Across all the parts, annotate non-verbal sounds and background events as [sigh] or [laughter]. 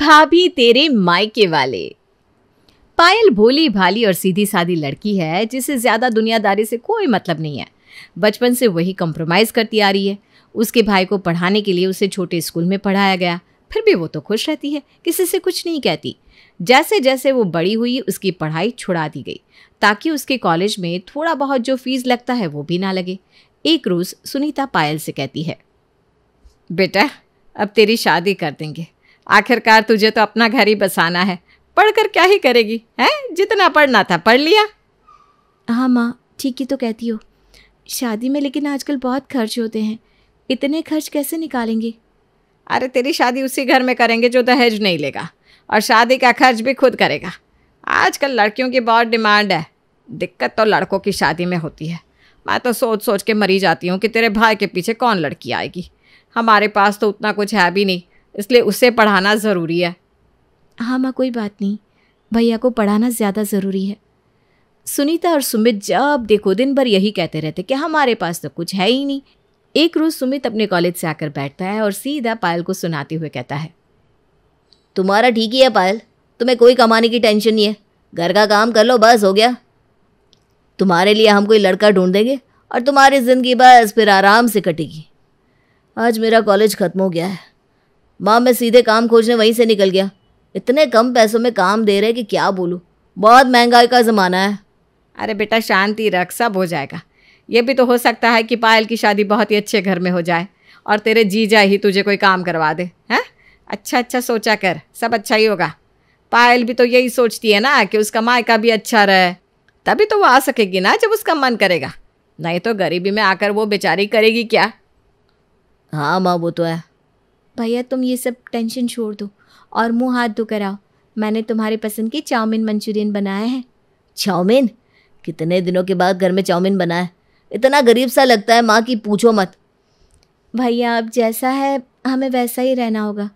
भाभी तेरे मायके वाले पायल भोली भाली और सीधी सादी लड़की है जिसे ज़्यादा दुनियादारी से कोई मतलब नहीं है बचपन से वही कंप्रोमाइज़ करती आ रही है उसके भाई को पढ़ाने के लिए उसे छोटे स्कूल में पढ़ाया गया फिर भी वो तो खुश रहती है किसी से कुछ नहीं कहती जैसे जैसे वो बड़ी हुई उसकी पढ़ाई छुड़ा दी गई ताकि उसके कॉलेज में थोड़ा बहुत जो फीस लगता है वो भी ना लगे एक रोज़ सुनीता पायल से कहती है बेटा अब तेरी शादी कर देंगे आखिरकार तुझे तो अपना घर ही बसाना है पढ़कर क्या ही करेगी हैं जितना पढ़ना था पढ़ लिया हाँ माँ ठीक ही तो कहती हो शादी में लेकिन आजकल बहुत खर्च होते हैं इतने खर्च कैसे निकालेंगे अरे तेरी शादी उसी घर में करेंगे जो दहेज नहीं लेगा और शादी का खर्च भी खुद करेगा आजकल लड़कियों की बहुत डिमांड है दिक्कत तो लड़कों की शादी में होती है मैं तो सोच सोच के मरी जाती हूँ कि तेरे भाई के पीछे कौन लड़की आएगी हमारे पास तो उतना कुछ है भी नहीं इसलिए उसे पढ़ाना ज़रूरी है हाँ माँ कोई बात नहीं भैया को पढ़ाना ज़्यादा ज़रूरी है सुनीता और सुमित जब देखो दिन भर यही कहते रहते कि हमारे पास तो कुछ है ही नहीं एक रोज़ सुमित अपने कॉलेज से आकर बैठता है और सीधा पायल को सुनाते हुए कहता है तुम्हारा ठीक ही है पायल तुम्हें कोई कमाने की टेंशन नहीं है घर का काम कर लो बस हो गया तुम्हारे लिए हम कोई लड़का ढूंढ देंगे और तुम्हारी ज़िंदगी बस फिर आराम से कटेगी आज मेरा कॉलेज ख़त्म हो गया है माँ मैं सीधे काम खोजने वहीं से निकल गया इतने कम पैसों में काम दे रहे कि क्या बोलूँ बहुत महंगाई का ज़माना है अरे बेटा शांति रख सब हो जाएगा ये भी तो हो सकता है कि पायल की शादी बहुत ही अच्छे घर में हो जाए और तेरे जीजा ही तुझे कोई काम करवा दे हैं अच्छा अच्छा सोचा कर सब अच्छा ही होगा पायल भी तो यही सोचती है ना कि उसका मायका भी अच्छा रहे तभी तो वो आ सकेगी ना जब उसका मन करेगा नहीं तो गरीबी में आकर वो बेचारी करेगी क्या हाँ माँ वो तो है भैया तुम ये सब टेंशन छोड़ दो और मुंह हाथ धोकर आओ मैंने तुम्हारे पसंद के चाउमीन मंचूरियन बनाया है चाउमीन कितने दिनों के बाद घर में चाउमीन बना है इतना गरीब सा लगता है माँ की पूछो मत भैया अब जैसा है हमें वैसा ही रहना होगा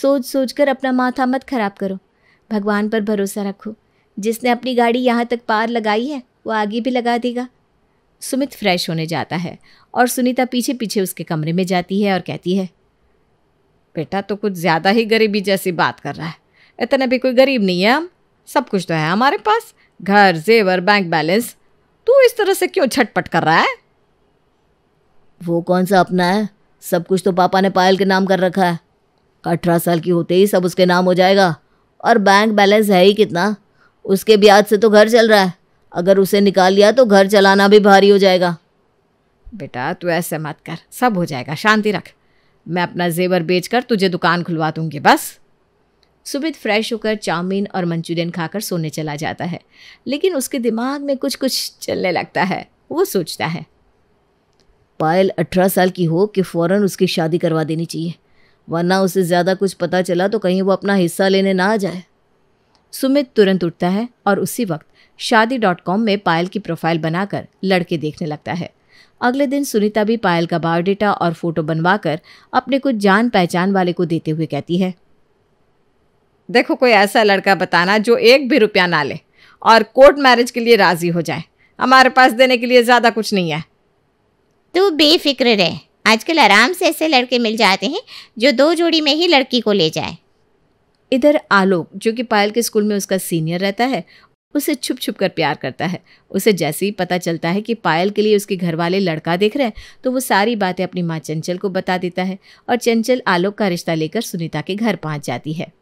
सोच सोच कर अपना माथा मत खराब करो भगवान पर भरोसा रखो जिसने अपनी गाड़ी यहाँ तक पार लगाई है वो आगे भी लगा देगा सुमित फ्रेश होने जाता है और सुनीता पीछे पीछे उसके कमरे में जाती है और कहती है बेटा तो कुछ ज़्यादा ही गरीबी जैसी बात कर रहा है इतने भी कोई गरीब नहीं है हम सब कुछ तो है हमारे पास घर जेवर बैंक बैलेंस तू इस तरह से क्यों छटपट कर रहा है वो कौन सा अपना है सब कुछ तो पापा ने पायल के नाम कर रखा है अठारह साल की होते ही सब उसके नाम हो जाएगा और बैंक बैलेंस है ही कितना उसके ब्याज से तो घर चल रहा है अगर उसे निकाल लिया तो घर चलाना भी भारी हो जाएगा बेटा तू ऐसे मत कर सब हो जाएगा शांति रख मैं अपना जेवर बेचकर तुझे दुकान खुलवा दूंगी बस सुबित फ्रेश होकर चाउमीन और मंचूरियन खाकर सोने चला जाता है लेकिन उसके दिमाग में कुछ कुछ चलने लगता है वो सोचता है पायल अठारह साल की हो कि फ़ौरन उसकी शादी करवा देनी चाहिए वरना उसे ज़्यादा कुछ पता चला तो कहीं वो अपना हिस्सा लेने ना आ जाए सुमित तुरंत उठता है और उसी वक्त शादी डॉट कॉम में पायल की प्रोफाइल बनाकर लड़के देखने लगता है अगले दिन सुनीता भी पायल का बायोडेटा और फोटो बनवाकर अपने कुछ जान पहचान वाले को देते हुए कहती है देखो कोई ऐसा लड़का बताना जो एक भी रुपया ना ले और कोर्ट मैरिज के लिए राजी हो जाए हमारे पास देने के लिए ज़्यादा कुछ नहीं है तू बेफिक्र रहे आजकल आराम से ऐसे लड़के मिल जाते हैं जो दो जोड़ी में ही लड़की को ले जाए इधर आलोक जो कि पायल के स्कूल में उसका सीनियर रहता है उसे छुप छुप कर प्यार करता है उसे जैसे ही पता चलता है कि पायल के लिए उसके घर वाले लड़का देख रहे हैं तो वो सारी बातें अपनी माँ चंचल को बता देता है और चंचल आलोक का रिश्ता लेकर सुनीता के घर पहुँच जाती है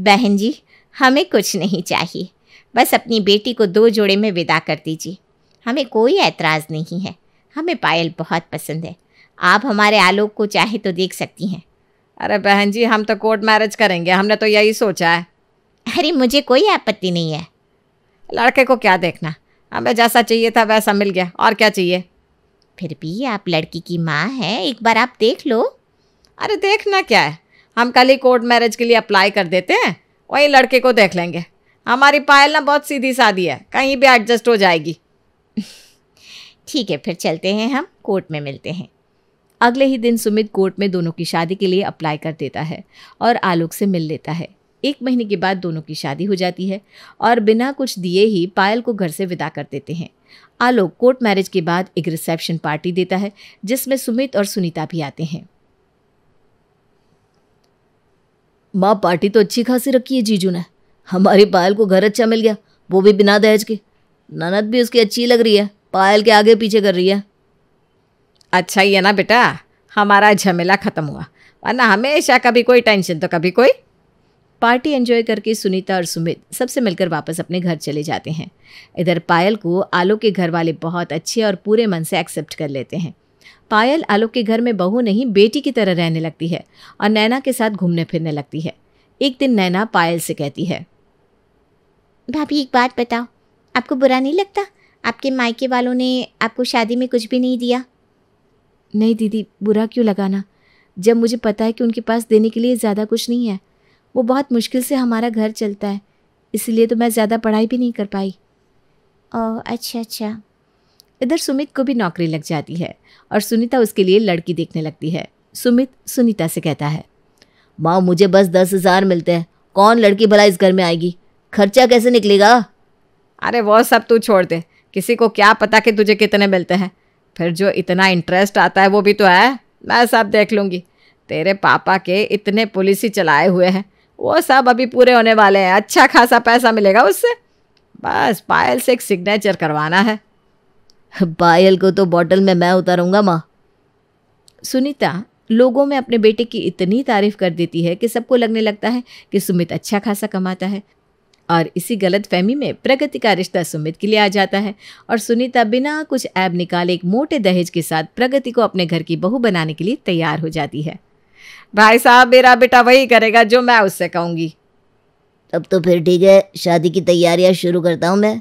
बहन जी हमें कुछ नहीं चाहिए बस अपनी बेटी को दो जोड़े में विदा कर दीजिए हमें कोई ऐतराज़ नहीं है हमें पायल बहुत पसंद है आप हमारे आलोक को चाहे तो देख सकती हैं अरे बहन जी हम तो कोर्ट मैरिज करेंगे हमने तो यही सोचा है अरे मुझे कोई आपत्ति नहीं है लड़के को क्या देखना हमें जैसा चाहिए था वैसा मिल गया और क्या चाहिए फिर भी आप लड़की की माँ हैं एक बार आप देख लो अरे देखना क्या है हम कल ही कोर्ट मैरिज के लिए अप्लाई कर देते हैं वहीं लड़के को देख लेंगे हमारी पायल ना बहुत सीधी सादी है कहीं भी एडजस्ट हो जाएगी [laughs] ठीक है फिर चलते हैं हम कोर्ट में मिलते हैं अगले ही दिन सुमित कोर्ट में दोनों की शादी के लिए अप्लाई कर देता है और आलोक से मिल लेता है एक महीने के बाद दोनों की शादी हो जाती है और बिना कुछ दिए ही पायल को घर से विदा कर देते हैं आलोक कोर्ट मैरिज के बाद एक रिसेप्शन पार्टी देता है जिसमें सुमित और सुनीता भी आते हैं माँ पार्टी तो अच्छी खासी रखी है जीजू ने हमारे पायल को घर अच्छा मिल गया वो भी बिना दहेज के ननद भी उसकी अच्छी लग रही है पायल के आगे पीछे कर रही है अच्छा ही है ना बेटा हमारा झमेला ख़त्म हुआ वरना हमेशा कभी कोई टेंशन तो कभी कोई पार्टी एंजॉय करके सुनीता और सुमित सबसे मिलकर वापस अपने घर चले जाते हैं इधर पायल को आलोक के घर वाले बहुत अच्छे और पूरे मन से एक्सेप्ट कर लेते हैं पायल आलोक के घर में बहू नहीं बेटी की तरह रहने लगती है और नैना के साथ घूमने फिरने लगती है एक दिन नैना पायल से कहती है भाभी एक बात बताओ आपको बुरा नहीं लगता आपके मायके वालों ने आपको शादी में कुछ भी नहीं दिया नहीं दीदी बुरा क्यों लगाना जब मुझे पता है कि उनके पास देने के लिए ज़्यादा कुछ नहीं है वो बहुत मुश्किल से हमारा घर चलता है इसलिए तो मैं ज़्यादा पढ़ाई भी नहीं कर पाई ओ अच्छा अच्छा इधर सुमित को भी नौकरी लग जाती है और सुनीता उसके लिए लड़की देखने लगती है सुमित सुनीता से कहता है माँ मुझे बस दस हज़ार मिलते हैं कौन लड़की भला इस घर में आएगी खर्चा कैसे निकलेगा अरे वो सब तू छोड़ दे किसी को क्या पता कि तुझे कितने मिलते हैं फिर जो इतना इंटरेस्ट आता है वो भी तो है मैं सब देख लूँगी तेरे पापा के इतने पुलिस ही चलाए हुए हैं वो सब अभी पूरे होने वाले हैं अच्छा खासा पैसा मिलेगा उससे बस पायल से एक सिग्नेचर करवाना है पायल को तो बॉटल में मैं उतारूंगा माँ सुनीता लोगों में अपने बेटे की इतनी तारीफ कर देती है कि सबको लगने लगता है कि सुमित अच्छा खासा कमाता है और इसी गलत फहमी में प्रगति का रिश्ता सुमित के लिए आ जाता है और सुनीता बिना कुछ ऐब निकाले एक मोटे दहेज के साथ प्रगति को अपने घर की बहू बनाने के लिए तैयार हो जाती है भाई साहब मेरा बेटा वही करेगा जो मैं उससे कहूँगी तब तो फिर ठीक है शादी की तैयारियां शुरू करता हूँ मैं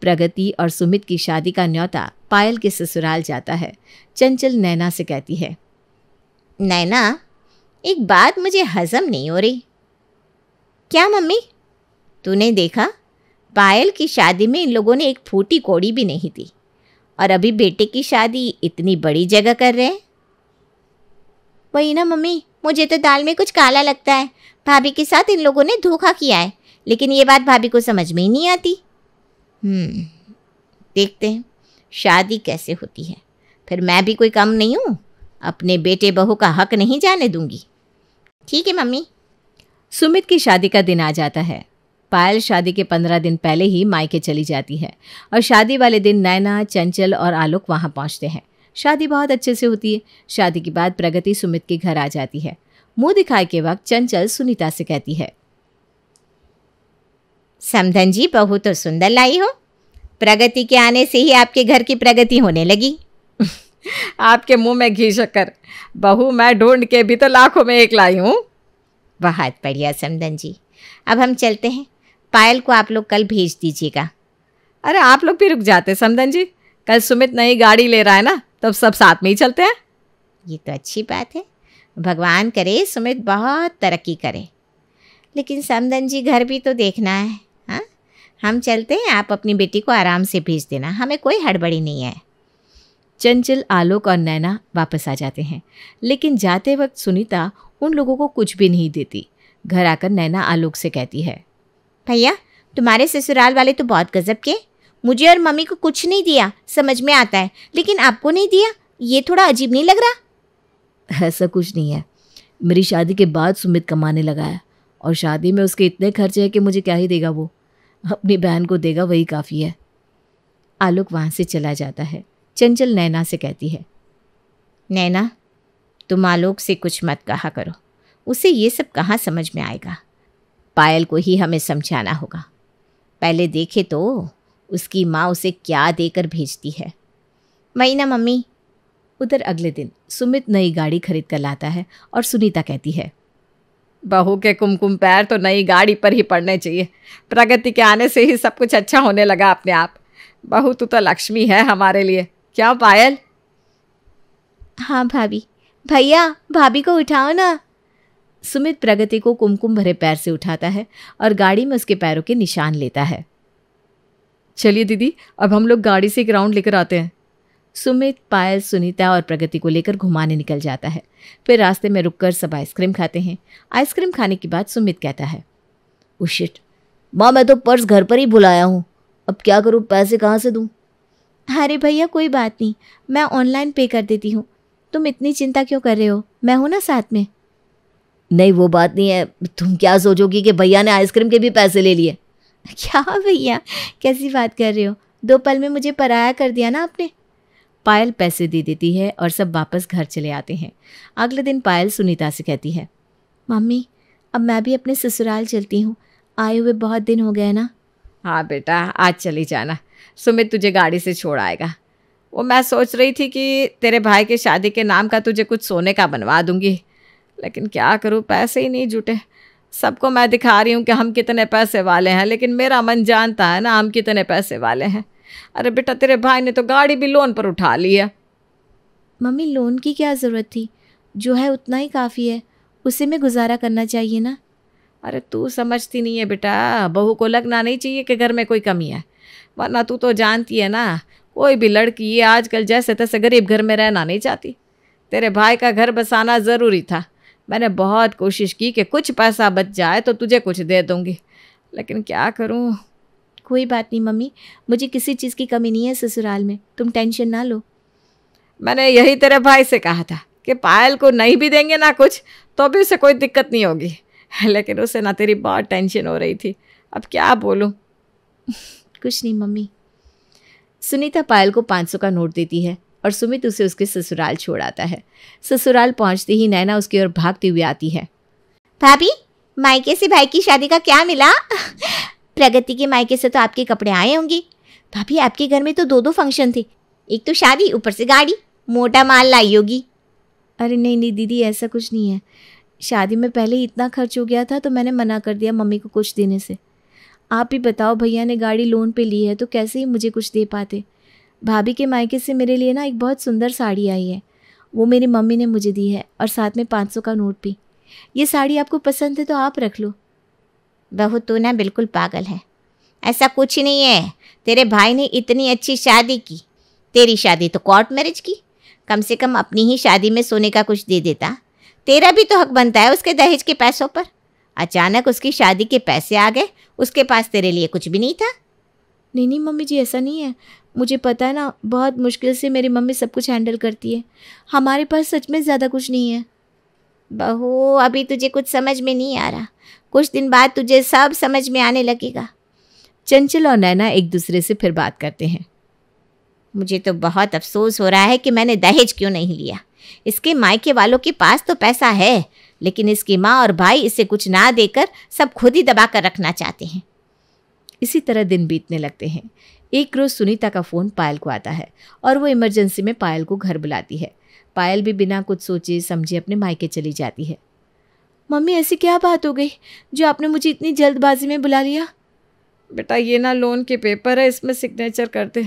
प्रगति और सुमित की शादी का न्योता पायल के ससुराल जाता है चंचल नैना से कहती है नैना एक बात मुझे हजम नहीं हो रही क्या मम्मी तूने देखा पायल की शादी में इन लोगों ने एक फूटी कोड़ी भी नहीं दी और अभी बेटे की शादी इतनी बड़ी जगह कर रहे हैं वही ना मम्मी मुझे तो दाल में कुछ काला लगता है भाभी के साथ इन लोगों ने धोखा किया है लेकिन ये बात भाभी को समझ में ही नहीं आती हम्म, देखते हैं शादी कैसे होती है फिर मैं भी कोई कम नहीं हूँ अपने बेटे बहू का हक नहीं जाने दूंगी ठीक है मम्मी सुमित की शादी का दिन आ जाता है पायल शादी के पंद्रह दिन पहले ही मायके चली जाती है और शादी वाले दिन नैना चंचल और आलोक वहाँ पहुँचते हैं शादी बहुत अच्छे से होती है शादी के बाद प्रगति सुमित के घर आ जाती है मुंह दिखाए के वक्त चंचल सुनीता से कहती है समधन जी बहू तो सुंदर लाई हो प्रगति के आने से ही आपके घर की प्रगति होने लगी [laughs] आपके मुंह में घी शक्कर बहू मैं ढूंढ के भी तो लाखों में एक लाई हूँ बहुत बढ़िया समधन जी अब हम चलते हैं पायल को आप लोग कल भेज दीजिएगा अरे आप लोग भी रुक जाते समधन जी कल सुमित नई गाड़ी ले रहा है ना तब तो सब साथ में ही चलते हैं ये तो अच्छी बात है भगवान करे सुमित बहुत तरक्की करे लेकिन समदन जी घर भी तो देखना है हाँ हम चलते हैं आप अपनी बेटी को आराम से भेज देना हमें कोई हड़बड़ी नहीं है चंचल आलोक और नैना वापस आ जाते हैं लेकिन जाते वक्त सुनीता उन लोगों को कुछ भी नहीं देती घर आकर नैना आलोक से कहती है भैया तुम्हारे ससुराल वाले तो बहुत गजब के मुझे और मम्मी को कुछ नहीं दिया समझ में आता है लेकिन आपको नहीं दिया ये थोड़ा अजीब नहीं लग रहा ऐसा कुछ नहीं है मेरी शादी के बाद सुमित कमाने लगा है और शादी में उसके इतने खर्चे हैं कि मुझे क्या ही देगा वो अपनी बहन को देगा वही काफ़ी है आलोक वहाँ से चला जाता है चंचल नैना से कहती है नैना तुम आलोक से कुछ मत कहा करो उसे ये सब कहाँ समझ में आएगा पायल को ही हमें समझाना होगा पहले देखे तो उसकी माँ उसे क्या देकर भेजती है वही ना मम्मी उधर अगले दिन सुमित नई गाड़ी खरीद कर लाता है और सुनीता कहती है बहू के कुमकुम पैर तो नई गाड़ी पर ही पड़ने चाहिए प्रगति के आने से ही सब कुछ अच्छा होने लगा अपने आप बहू तू तो लक्ष्मी है हमारे लिए क्या पायल हाँ भाभी भैया भाभी को उठाओ ना सुमित प्रगति को कुमकुम भरे पैर से उठाता है और गाड़ी में उसके पैरों के निशान लेता है चलिए दीदी अब हम लोग गाड़ी से एक राउंड लेकर आते हैं सुमित पायल सुनीता और प्रगति को लेकर घुमाने निकल जाता है फिर रास्ते में रुककर सब आइसक्रीम खाते हैं आइसक्रीम खाने के बाद सुमित कहता है उशिट माँ मैं तो पर्स घर पर ही बुलाया हूँ अब क्या करूँ पैसे कहाँ से दूँ अरे भैया कोई बात नहीं मैं ऑनलाइन पे कर देती हूँ तुम इतनी चिंता क्यों कर रहे हो मैं हूँ ना साथ में नहीं वो बात नहीं है तुम क्या सोचोगी कि भैया ने आइसक्रीम के भी पैसे ले लिए [laughs] क्या भैया कैसी बात कर रहे हो दो पल में मुझे पराया कर दिया ना आपने पायल पैसे दे देती है और सब वापस घर चले आते हैं अगले दिन पायल सुनीता से कहती है मम्मी अब मैं भी अपने ससुराल चलती हूँ आए हुए बहुत दिन हो गए ना हाँ बेटा आज चली जाना सुमित तुझे गाड़ी से छोड़ आएगा वो मैं सोच रही थी कि तेरे भाई के शादी के नाम का तुझे कुछ सोने का बनवा दूंगी लेकिन क्या करूँ पैसे ही नहीं जुटे सबको मैं दिखा रही हूँ कि हम कितने पैसे वाले हैं लेकिन मेरा मन जानता है ना हम कितने पैसे वाले हैं अरे बेटा तेरे भाई ने तो गाड़ी भी लोन पर उठा ली है मम्मी लोन की क्या ज़रूरत थी जो है उतना ही काफ़ी है उसे में गुजारा करना चाहिए ना अरे तू समझती नहीं है बेटा बहू को लगना नहीं चाहिए कि घर में कोई कमी है वरना तू तो जानती है ना कोई भी लड़की ये आजकल जैसे तैसे गरीब घर में रहना नहीं चाहती तेरे भाई का घर बसाना ज़रूरी था मैंने बहुत कोशिश की कि कुछ पैसा बच जाए तो तुझे कुछ दे दूँगी लेकिन क्या करूँ कोई बात नहीं मम्मी मुझे किसी चीज़ की कमी नहीं है ससुराल में तुम टेंशन ना लो मैंने यही तेरे भाई से कहा था कि पायल को नहीं भी देंगे ना कुछ तो भी उसे कोई दिक्कत नहीं होगी [laughs] लेकिन उसे ना तेरी बहुत टेंशन हो रही थी अब क्या बोलूँ कुछ नहीं मम्मी सुनीता पायल को पाँच सौ का नोट देती है और सुमित उसे उसके ससुराल छोड़ आता है ससुराल पहुंचते ही नैना उसकी ओर भागती हुई आती है भाभी मायके से भाई की शादी का क्या मिला प्रगति के मायके से तो आपके कपड़े आए होंगे भाभी आपके घर में तो दो दो फंक्शन थे एक तो शादी ऊपर से गाड़ी मोटा माल लाई होगी अरे नहीं नहीं दीदी ऐसा कुछ नहीं है शादी में पहले ही इतना खर्च हो गया था तो मैंने मना कर दिया मम्मी को कुछ देने से आप ही बताओ भैया ने गाड़ी लोन पे ली है तो कैसे ही मुझे कुछ दे पाते भाभी के मायके से मेरे लिए ना एक बहुत सुंदर साड़ी आई है वो मेरी मम्मी ने मुझे दी है और साथ में पाँच सौ का नोट भी ये साड़ी आपको पसंद है तो आप रख लो बहू तू ना बिल्कुल पागल है ऐसा कुछ ही नहीं है तेरे भाई ने इतनी अच्छी शादी की तेरी शादी तो कोर्ट मैरिज की कम से कम अपनी ही शादी में सोने का कुछ दे देता तेरा भी तो हक बनता है उसके दहेज के पैसों पर अचानक उसकी शादी के पैसे आ गए उसके पास तेरे लिए कुछ भी नहीं था नहीं नहीं मम्मी जी ऐसा नहीं है मुझे पता है ना बहुत मुश्किल से मेरी मम्मी सब कुछ हैंडल करती है हमारे पास सच में ज़्यादा कुछ नहीं है बहू अभी तुझे कुछ समझ में नहीं आ रहा कुछ दिन बाद तुझे सब समझ में आने लगेगा चंचल और नैना एक दूसरे से फिर बात करते हैं मुझे तो बहुत अफसोस हो रहा है कि मैंने दहेज क्यों नहीं लिया इसके मायके वालों के पास तो पैसा है लेकिन इसकी माँ और भाई इसे कुछ ना देकर सब खुद ही दबा कर रखना चाहते हैं इसी तरह दिन बीतने लगते हैं एक रोज़ सुनीता का फ़ोन पायल को आता है और वो इमरजेंसी में पायल को घर बुलाती है पायल भी बिना कुछ सोचे समझे अपने मायके चली जाती है मम्मी ऐसी क्या बात हो गई जो आपने मुझे इतनी जल्दबाजी में बुला लिया बेटा ये ना लोन के पेपर है इसमें सिग्नेचर करते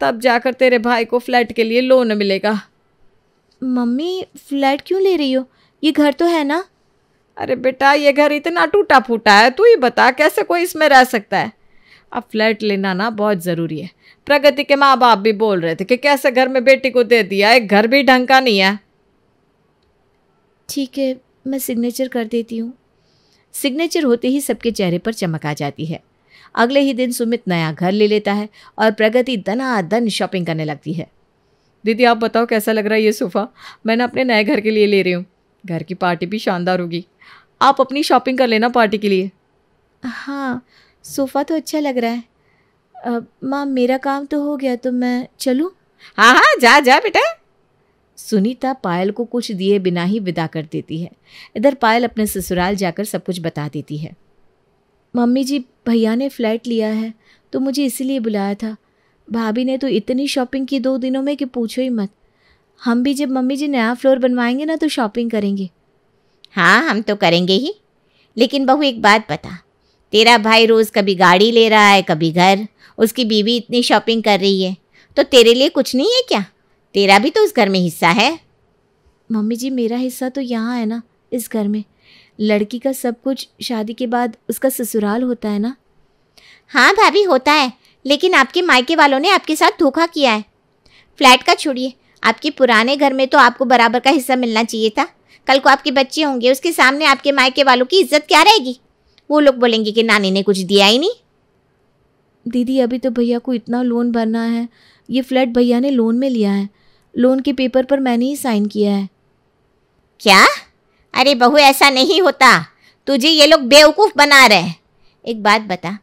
तब जाकर तेरे भाई को फ्लैट के लिए लोन मिलेगा मम्मी फ्लैट क्यों ले रही हो ये घर तो है ना अरे बेटा ये घर इतना टूटा फूटा है तू ही बता कैसे कोई इसमें रह सकता है अब फ्लैट लेना ना बहुत ज़रूरी है प्रगति के माँ बाप भी बोल रहे थे कि कैसे घर में बेटी को दे दिया एक घर भी ढंग का नहीं है ठीक है मैं सिग्नेचर कर देती हूँ सिग्नेचर होते ही सबके चेहरे पर चमक आ जाती है अगले ही दिन सुमित नया घर ले लेता है और प्रगति दनादन शॉपिंग करने लगती है दीदी आप बताओ कैसा लग रहा है ये सोफ़ा मैंने अपने नए घर के लिए ले रही हूँ घर की पार्टी भी शानदार होगी आप अपनी शॉपिंग कर लेना पार्टी के लिए हाँ सोफ़ा तो अच्छा लग रहा है माँ मेरा काम तो हो गया तो मैं चलूँ हाँ हाँ जा जा बेटा सुनीता पायल को कुछ दिए बिना ही विदा कर देती है इधर पायल अपने ससुराल जाकर सब कुछ बता देती है मम्मी जी भैया ने फ्लैट लिया है तो मुझे इसीलिए बुलाया था भाभी ने तो इतनी शॉपिंग की दो दिनों में कि पूछो ही मत हम भी जब मम्मी जी नया फ्लोर बनवाएंगे ना तो शॉपिंग करेंगे हाँ हम तो करेंगे ही लेकिन बहू एक बात बता तेरा भाई रोज़ कभी गाड़ी ले रहा है कभी घर उसकी बीवी इतनी शॉपिंग कर रही है तो तेरे लिए कुछ नहीं है क्या तेरा भी तो उस घर में हिस्सा है मम्मी जी मेरा हिस्सा तो यहाँ है ना इस घर में लड़की का सब कुछ शादी के बाद उसका ससुराल होता है ना हाँ भाभी होता है लेकिन आपके मायके वालों ने आपके साथ धोखा किया है फ्लैट का छोड़िए आपके पुराने घर में तो आपको बराबर का हिस्सा मिलना चाहिए था कल को आपके बच्चे होंगे उसके सामने आपके मायके वालों की इज्जत क्या रहेगी वो लोग बोलेंगे कि नानी ने कुछ दिया ही नहीं दीदी अभी तो भैया को इतना लोन भरना है ये फ्लैट भैया ने लोन में लिया है लोन के पेपर पर मैंने ही साइन किया है क्या अरे बहू ऐसा नहीं होता तुझे ये लोग बेवकूफ़ बना रहे हैं एक बात बता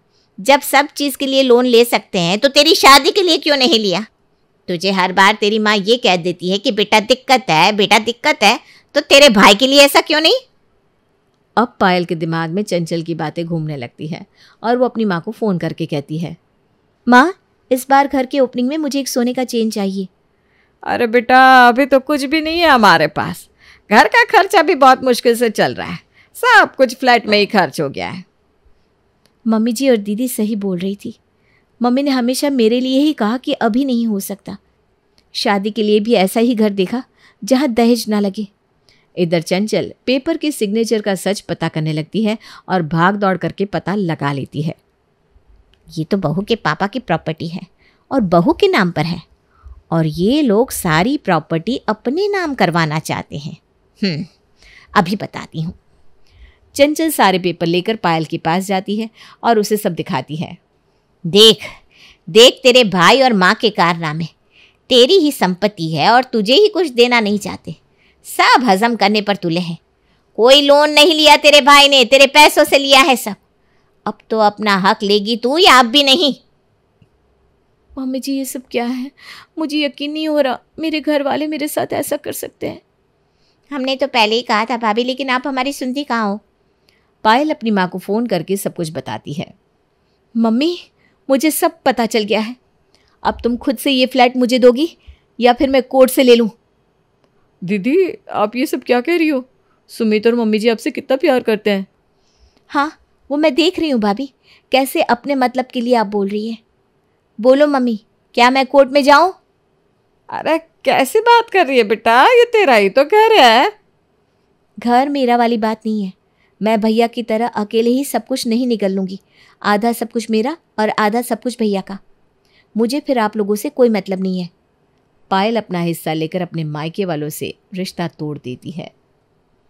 जब सब चीज़ के लिए लोन ले सकते हैं तो तेरी शादी के लिए क्यों नहीं लिया तुझे हर बार तेरी माँ ये कह देती है कि बेटा दिक्कत है बेटा दिक्कत है तो तेरे भाई के लिए ऐसा क्यों नहीं अब पायल के दिमाग में चंचल की बातें घूमने लगती है और वो अपनी माँ को फ़ोन करके कहती है माँ इस बार घर के ओपनिंग में मुझे एक सोने का चेन चाहिए अरे बेटा अभी तो कुछ भी नहीं है हमारे पास घर का खर्चा भी बहुत मुश्किल से चल रहा है सब कुछ फ्लैट में ही खर्च हो गया है मम्मी जी और दीदी सही बोल रही थी मम्मी ने हमेशा मेरे लिए ही कहा कि अभी नहीं हो सकता शादी के लिए भी ऐसा ही घर देखा जहाँ दहेज ना लगे इधर चंचल पेपर के सिग्नेचर का सच पता करने लगती है और भाग दौड़ करके पता लगा लेती है ये तो बहू के पापा की प्रॉपर्टी है और बहू के नाम पर है और ये लोग सारी प्रॉपर्टी अपने नाम करवाना चाहते हैं हम्म, अभी बताती हूँ चंचल सारे पेपर लेकर पायल के पास जाती है और उसे सब दिखाती है देख देख तेरे भाई और माँ के कारनामे तेरी ही संपत्ति है और तुझे ही कुछ देना नहीं चाहते सब हजम करने पर तुले हैं कोई लोन नहीं लिया तेरे भाई ने तेरे पैसों से लिया है सब अब तो अपना हक लेगी तू या अब भी नहीं मम्मी जी ये सब क्या है मुझे यकीन नहीं हो रहा मेरे घर वाले मेरे साथ ऐसा कर सकते हैं हमने तो पहले ही कहा था भाभी लेकिन आप हमारी सुनती कहाँ हो पायल अपनी माँ को फ़ोन करके सब कुछ बताती है मम्मी मुझे सब पता चल गया है अब तुम खुद से ये फ्लैट मुझे दोगी या फिर मैं कोर्ट से ले लूँ दीदी आप ये सब क्या कह रही हो सुमित और मम्मी जी आपसे कितना प्यार करते हैं हाँ वो मैं देख रही हूँ भाभी कैसे अपने मतलब के लिए आप बोल रही है बोलो मम्मी क्या मैं कोर्ट में जाऊँ अरे कैसे बात कर रही है बेटा ये तेरा ही तो कह रहा है घर मेरा वाली बात नहीं है मैं भैया की तरह अकेले ही सब कुछ नहीं निकल लूँगी आधा सब कुछ मेरा और आधा सब कुछ भैया का मुझे फिर आप लोगों से कोई मतलब नहीं है पायल अपना हिस्सा लेकर अपने मायके वालों से रिश्ता तोड़ देती है